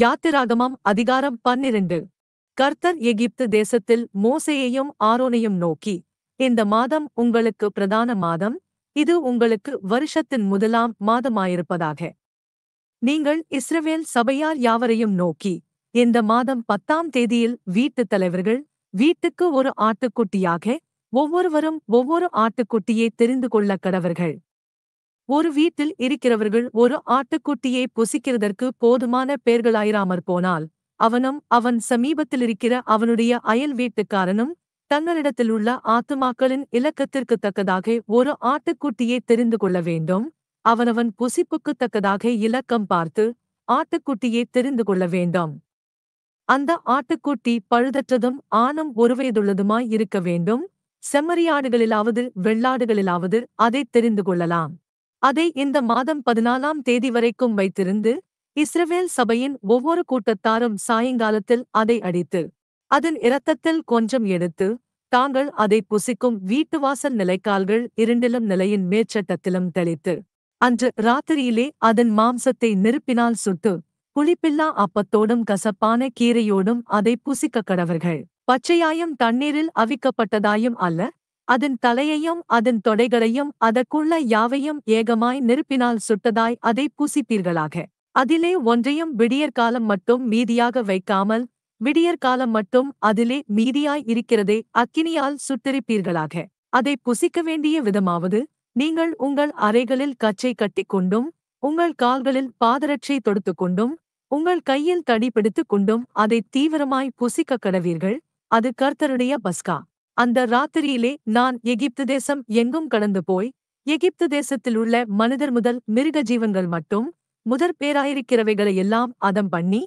யாத்திராகமம் அதிகாரம் பன்னிரண்டு கர்த்தர் எகிப்து தேசத்தில் மோசையையும் ஆரோனையும் நோக்கி இந்த மாதம் உங்களுக்கு பிரதான மாதம் இது உங்களுக்கு வருஷத்தின் முதலாம் மாதமாயிருப்பதாக நீங்கள் இஸ்ரவேல் சபையார் யாவரையும் நோக்கி இந்த மாதம் பத்தாம் தேதியில் வீட்டுத் தலைவர்கள் வீட்டுக்கு ஒரு ஆட்டுக்குட்டியாக ஒவ்வொருவரும் ஒவ்வொரு ஆட்டுக்குட்டியை தெரிந்து கொள்ள கடவர்கள் ஒரு வீட்டில் இருக்கிறவர்கள் ஒரு ஆட்டுக்குட்டியை புசிக்கிறதற்கு போதுமான பேர்களாயிராமற் போனால் அவனும் அவன் சமீபத்தில் இருக்கிற அவனுடைய அயல் வீட்டுக்காரனும் தங்களிடத்திலுள்ள ஆத்துமாக்களின் இலக்கத்திற்கு தக்கதாக ஒரு ஆட்டுக்குட்டியை தெரிந்து கொள்ள வேண்டும் அவனவன் புசிப்புக்கு தக்கதாக இலக்கம் பார்த்து ஆட்டுக்குட்டியை தெரிந்து கொள்ள வேண்டும் அந்த ஆட்டுக்குட்டி பழுதற்றதும் ஆணும் ஒருவயதுள்ளதுமாய் இருக்க வேண்டும் செம்மறியாடுகளிலாவது வெள்ளாடுகளிலாவது அதை தெரிந்து கொள்ளலாம் அதை இந்த மாதம் பதினாலாம் தேதி வரைக்கும் வைத்திருந்து இஸ்ரவேல் சபையின் ஒவ்வொரு கூட்டத்தாரும் சாயங்காலத்தில் அதை அடித்து அதன் இரத்தத்தில் கொஞ்சம் எடுத்து தாங்கள் அதை புசிக்கும் வீட்டுவாசல் நிலைக்கால்கள் இரண்டிலும் நிலையின் மேற்சட்டத்திலும் தெளித்து அன்று ராத்திரியிலே அதன் மாம்சத்தை நெருப்பினால் சுட்டு புளிப்பில்லா அப்பத்தோடும் கசப்பான கீரையோடும் அதை புசிக்க கடவர்கள் பச்சையாயும் தண்ணீரில் அவிக்கப்பட்டதாயும் அல்ல அதன் தலையையும் அதன் தொடைகளையும் அதற்குள்ள யாவையும் ஏகமாய் நெருப்பினால் சுட்டதாய் அதை பூசிப்பீர்களாக அதிலே ஒன்றையும் விடியற்காலம் மட்டும் மீதியாக வைக்காமல் விடியற்காலம் மட்டும் அதிலே மீதியாய் இருக்கிறதே அக்கினியால் சுட்டரிப்பீர்களாக அதை புசிக்க வேண்டிய விதமாவது நீங்கள் உங்கள் அறைகளில் கச்சை கட்டிக்கொண்டும் உங்கள் கால்களில் பாதரட்சை தொடுத்து கொண்டும் உங்கள் கையில் தடி பிடித்து கொண்டும் அதை தீவிரமாய் புசிக்க கடவீர்கள் அது கர்த்தருடைய பஸ்கா அந்த ராத்திரியிலே நான் எகிப்து தேசம் எங்கும் கடந்து போய் எகிப்து தேசத்தில் உள்ள மனிதர் முதல் மிருக ஜீவன்கள் மட்டும் முதற் பேராயிருக்கிறவைகளை எல்லாம் அதம் பண்ணி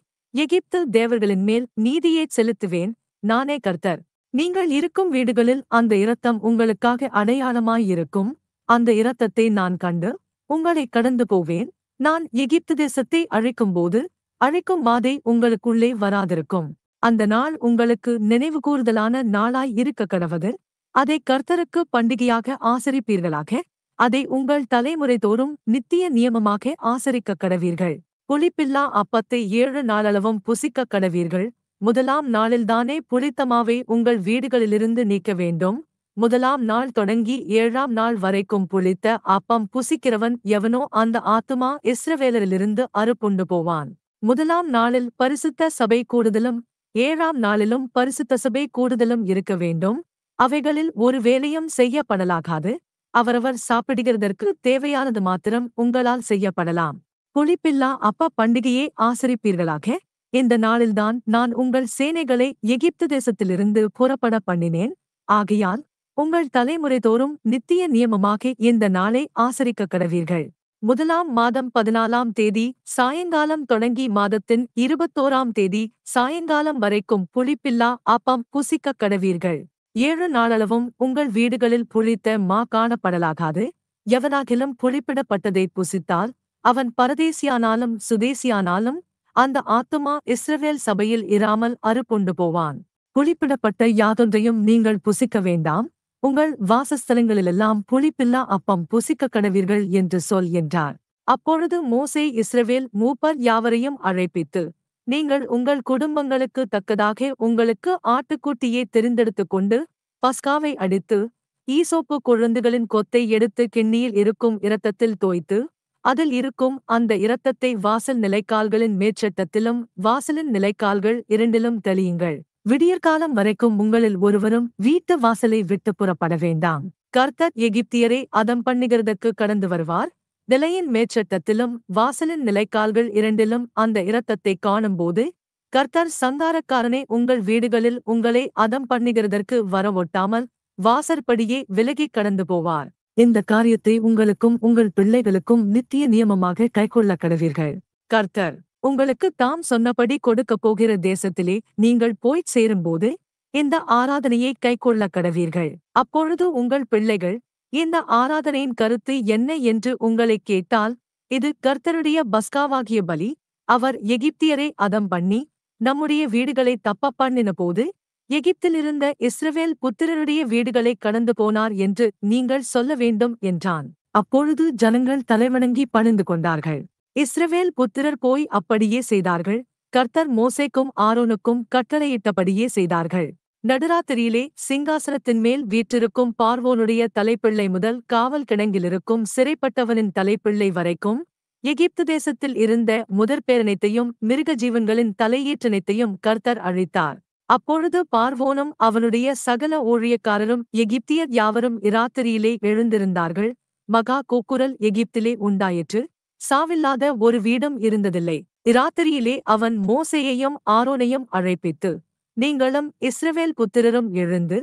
எகிப்து தேவர்களின் மேல் நீதியை செலுத்துவேன் நானே கர்த்தர் நீங்கள் இருக்கும் வீடுகளில் அந்த இரத்தம் உங்களுக்காக அடையாளமாயிருக்கும் அந்த இரத்தத்தை நான் கண்டு உங்களை கடந்து போவேன் நான் எகிப்து தேசத்தை அழைக்கும்போது அழைக்கும் மாதை உங்களுக்குள்ளே வராதிருக்கும் அந்த நாள் உங்களுக்கு நினைவுகூறுதலான நாளாய் இருக்க கடவது அதை கர்த்தருக்கு பண்டிகையாக ஆசரிப்பீர்களாக அதை உங்கள் தலைமுறை தோறும் நித்திய நியமமாக ஆசரிக்க கடவீர்கள் புளிப்பில்லா அப்பத்தை ஏழு நாளளவும் புசிக்க கடவீர்கள் முதலாம் நாளில்தானே புளித்தமாவை உங்கள் வீடுகளிலிருந்து நீக்க வேண்டும் முதலாம் நாள் தொடங்கி ஏழாம் நாள் வரைக்கும் புளித்த அப்பம் புசிக்கிறவன் எவனோ அந்த ஆத்துமா இஸ்ரவேலரிலிருந்து அறுப்புண்டு போவான் முதலாம் நாளில் பரிசுத்த சபை கூடுதலும் ஏழாம் நாளிலும் பரிசு தசபை கூடுதலும் இருக்க வேண்டும் அவைகளில் ஒரு வேலையும் செய்யப்படலாகாது அவரவர் சாப்பிடுகிறதற்கு தேவையானது மாத்திரம் உங்களால் செய்யப்படலாம் புளிப்பில்லா அப்ப பண்டிகையை ஆசரிப்பீர்களாக இந்த நாளில்தான் நான் உங்கள் சேனைகளை எகிப்து தேசத்திலிருந்து புறப்பட பண்ணினேன் ஆகையால் உங்கள் தலைமுறை தோறும் நித்திய நியமமாக இந்த நாளை ஆசரிக்க கடவீர்கள் முதலாம் மாதம் பதினாலாம் தேதி சாயங்காலம் தொடங்கி மாதத்தின் இருபத்தோராம் தேதி சாயங்காலம் வரைக்கும் புளிப்பில்லா ஆப்பம் புசிக்க கடவீர்கள் ஏழு நாளளவும் உங்கள் வீடுகளில் புளித்த மா காணப்படலாகாது எவனாகிலும் புளிப்பிடப்பட்டதை புசித்தால் அவன் பரதேசியானாலும் சுதேசியானாலும் அந்த ஆத்துமா இஸ்ரவேல் சபையில் இராமல் அறுப்புண்டு போவான் புளிப்பிடப்பட்ட யாதொன்றையும் நீங்கள் புசிக்க வேண்டாம் உங்கள் வாசஸ்தலங்களிலெல்லாம் புளிப்பில்லா அப்பம் புசிக்க கடவீர்கள் என்று சொல் என்றார் அப்பொழுது மோசே இஸ்ரவேல் மூப்பர் யாவரையும் அழைப்பித்து நீங்கள் உங்கள் குடும்பங்களுக்கு தக்கதாக உங்களுக்கு ஆட்டுக்குட்டியை தெரிந்தெடுத்து கொண்டு பஸ்காவை அடித்து ஈசோப்பு குழந்தைகளின் கொத்தை எடுத்து கிண்ணியில் இருக்கும் இரத்தத்தில் தோய்த்து அதில் இருக்கும் அந்த இரத்தத்தை வாசல் நிலைக்கால்களின் மேற்சட்டத்திலும் வாசலின் நிலைக்கால்கள் இரண்டிலும் தெளியுங்கள் விடியற்காலம் வரைக்கும் உங்களில் ஒருவரும் வீட்டு வாசலை விட்டு புறப்பட வேண்டாம் கர்த்தர் எகிப்தியரை அதம் பண்ணுகிறதுக்கு கடந்து வருவார் நிலையின் மேற்சட்டத்திலும் வாசலின் நிலைக்கால்கள் இரண்டிலும் அந்த இரத்தத்தை காணும்போது கர்த்தர் சந்தாரக்காரனை உங்கள் வீடுகளில் உங்களை அதம் பண்ணுகிறதற்கு வர ஒட்டாமல் வாசற்படியே விலகி கடந்து போவார் இந்த காரியத்தை உங்களுக்கும் உங்கள் பிள்ளைகளுக்கும் நித்திய நியமமாக கைகொள்ள கடவீர்கள் கர்த்தர் உங்களுக்கு தாம் சொன்னபடி கொடுக்கப் போகிற தேசத்திலே நீங்கள் போய்ச் சேரும்போது இந்த ஆராதனையை கைக்கொள்ள கடவீர்கள் அப்பொழுது உங்கள் பிள்ளைகள் இந்த ஆராதனையின் கருத்து என்ன என்று உங்களை கேட்டால் இது கர்த்தருடைய பஸ்காவாகிய பலி அவர் எகிப்தியரை அதம் பண்ணி நம்முடைய வீடுகளை தப்ப பண்ணின போது எகிப்திலிருந்த இஸ்ரவேல் புத்திரருடைய வீடுகளை கடந்து போனார் என்று நீங்கள் சொல்ல வேண்டும் என்றான் அப்பொழுது ஜனங்கள் தலைவணங்கி பணிந்து கொண்டார்கள் இஸ்ரவேல் புத்திரர் போய் அப்படியே செய்தார்கள் கர்த்தர் மோசேக்கும் ஆரோனுக்கும் கட்டளையிட்டபடியே செய்தார்கள் நடுராத்திரியிலே சிங்காசனத்தின் மேல் வீற்றிருக்கும் பார்வோனுடைய தலைப்பிள்ளை முதல் காவல் கிடங்கிலிருக்கும் சிறைப்பட்டவனின் தலைப்பிள்ளை வரைக்கும் எகிப்து தேசத்தில் இருந்த முதற்பேரனைத்தையும் மிருக ஜீவன்களின் தலையீற்றனைத்தையும் கர்த்தர் அழித்தார் அப்பொழுது பார்வோனும் அவனுடைய சகல ஊழியக்காரரும் எகிப்தியர் யாவரும் இராத்திரியிலே எழுந்திருந்தார்கள் மகா கோக்குரல் எகிப்திலே உண்டாயிற்று சாவில்லாத ஒரு வீடும் இருந்ததில்லை இராத்திரியிலே அவன் மோசையையும் ஆரோனையும் அழைப்பித்து நீங்களும் இஸ்ரவேல் புத்திரரும் எழுந்து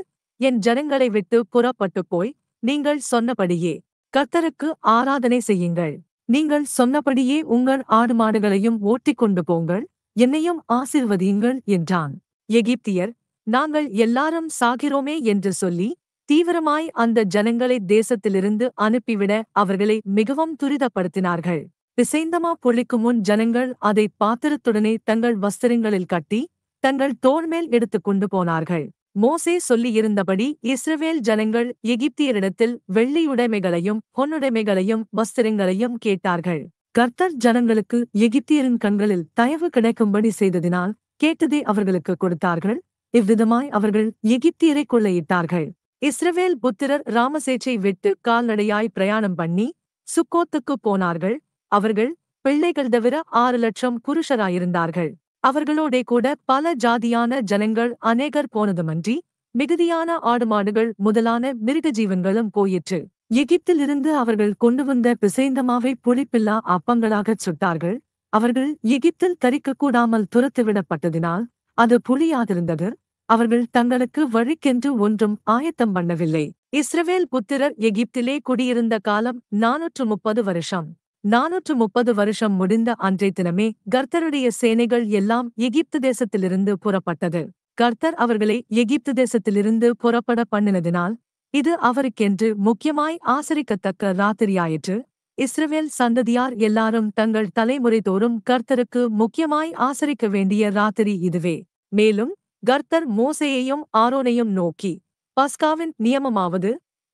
என் ஜனங்களை விட்டு புறப்பட்டு போய் நீங்கள் சொன்னபடியே கர்த்தருக்கு ஆராதனை செய்யுங்கள் நீங்கள் சொன்னபடியே உங்கள் ஆடு மாடுகளையும் ஓட்டிக் கொண்டு போங்கள் என்னையும் ஆசிர்வதியுங்கள் என்றான் எகிப்தியர் நாங்கள் எல்லாரும் சாகிறோமே என்று சொல்லி தீவிரமாய் அந்த ஜனங்களை தேசத்திலிருந்து அனுப்பிவிட அவர்களை மிகவும் துரிதப்படுத்தினார்கள் பிசைந்தமா பொழிக்கு முன் ஜனங்கள் அதை பாத்திரத்துடனே தங்கள் வஸ்திரங்களில் கட்டி தங்கள் தோள்மேல் எடுத்துக் கொண்டு போனார்கள் மோசே சொல்லியிருந்தபடி இஸ்ரவேல் ஜனங்கள் எகிப்தியரிடத்தில் வெள்ளியுடைமைகளையும் பொன்னுடைமைகளையும் வஸ்திரங்களையும் கேட்டார்கள் கர்த்தர் ஜனங்களுக்கு எகிப்தியரின் கண்களில் தயவு கிடைக்கும்படி செய்ததினால் கேட்டதை அவர்களுக்கு கொடுத்தார்கள் இவ்விதமாய் அவர்கள் எகிப்தியரை கொள்ளையிட்டார்கள் இஸ்ரவேல் புத்திரர் ராமசேச்சை விட்டு கால்நடையாய் பிரயாணம் பண்ணி சுக்கோத்துக்கு போனார்கள் அவர்கள் பிள்ளைகள் தவிர ஆறு லட்சம் புருஷராயிருந்தார்கள் அவர்களோடே கூட பல ஜாதியான ஜனங்கள் அநேகர் போனதுமன்றி மிகுதியான ஆடுமாடுகள் முதலான மிருக ஜீவன்களும் போயிற்று எகிப்திலிருந்து அவர்கள் கொண்டு வந்த பிசைந்தமாவை புளிப்பில்லா அப்பங்களாகச் சுட்டார்கள் அவர்கள் எகிப்தில் தரிக்கக்கூடாமல் துரத்துவிடப்பட்டதினால் அது புலியாதிருந்தது அவர்கள் தங்களுக்கு வழிக்கென்று ஒன்றும் ஆயத்தம் பண்ணவில்லை இஸ்ரவேல் புத்திரர் எகிப்திலே குடியிருந்த காலம் நானூற்று முப்பது வருஷம் நானூற்று முப்பது வருஷம் முடிந்த அன்றைய தினமே கர்த்தருடைய சேனைகள் எல்லாம் எகிப்து தேசத்திலிருந்து புறப்பட்டது கர்த்தர் அவர்களை எகிப்து தேசத்திலிருந்து புறப்பட பண்ணினதினால் இது அவருக்கென்று முக்கியமாய் ஆசரிக்கத்தக்க ராத்திரியாயிற்று இஸ்ரவேல் சந்ததியார் எல்லாரும் தங்கள் தலைமுறை தோறும் கர்த்தருக்கு முக்கியமாய் ஆசரிக்க வேண்டிய ராத்திரி இதுவே மேலும் கர்த்தர் மோசையையும் ஆரோனையும் நோக்கி பஸ்காவின் நியமமாவது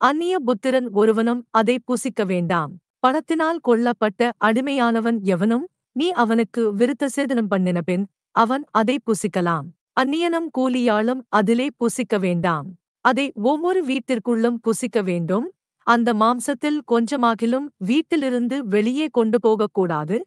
அந்நிய புத்திரன் ஒருவனும் அதை புசிக்க வேண்டாம் பணத்தினால் கொல்லப்பட்ட அடிமையானவன் எவனும் நீ அவனுக்கு விருத்த சேதனம் பண்ணின பின் அவன் அதை புசிக்கலாம் அந்நியனும் கூலியாளும் அதிலே புசிக்க வேண்டாம் அதை ஒவ்வொரு வீட்டிற்குள்ளும் புசிக்க வேண்டும் அந்த மாம்சத்தில் கொஞ்சமாகிலும் வீட்டிலிருந்து வெளியே கொண்டு போகக்கூடாது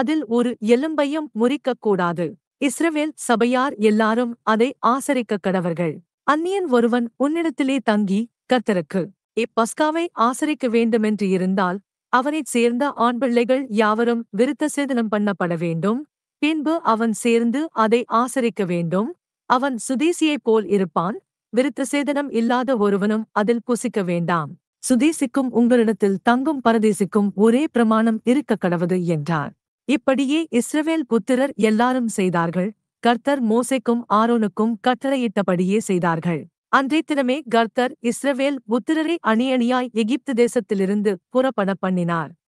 அதில் ஒரு எலும்பையும் முறிக்கக்கூடாது இஸ்ரவேல் சபையார் எல்லாரும் அதை ஆசரிக்க கடவர்கள் அந்நியன் ஒருவன் உன்னிடத்திலே தங்கி கத்தருக்கு இப்பஸ்காவை ஆசரிக்க வேண்டுமென்று இருந்தால் அவனைச் சேர்ந்த ஆண் பிள்ளைகள் யாவரும் விருத்த சேதனம் பண்ணப்பட வேண்டும் பின்பு அவன் சேர்ந்து அதை ஆசரிக்க வேண்டும் அவன் சுதேசியைப் போல் இருப்பான் விருத்த சேதனம் இல்லாத ஒருவனும் அதில் புசிக்க வேண்டாம் சுதேசிக்கும் உங்களிடத்தில் தங்கும் பரதேசிக்கும் ஒரே பிரமாணம் இருக்க கடவது என்றார் இப்படியே இஸ்ரவேல் புத்திரர் எல்லாரும் செய்தார்கள் கர்த்தர் மோசைக்கும் ஆரோனுக்கும் கட்டளையிட்டபடியே செய்தார்கள் அன்றைய தினமே கர்த்தர் இஸ்ரவேல் புத்திரரை அணியணியாய் எகிப்து தேசத்திலிருந்து புறப்பட பண்ணினார்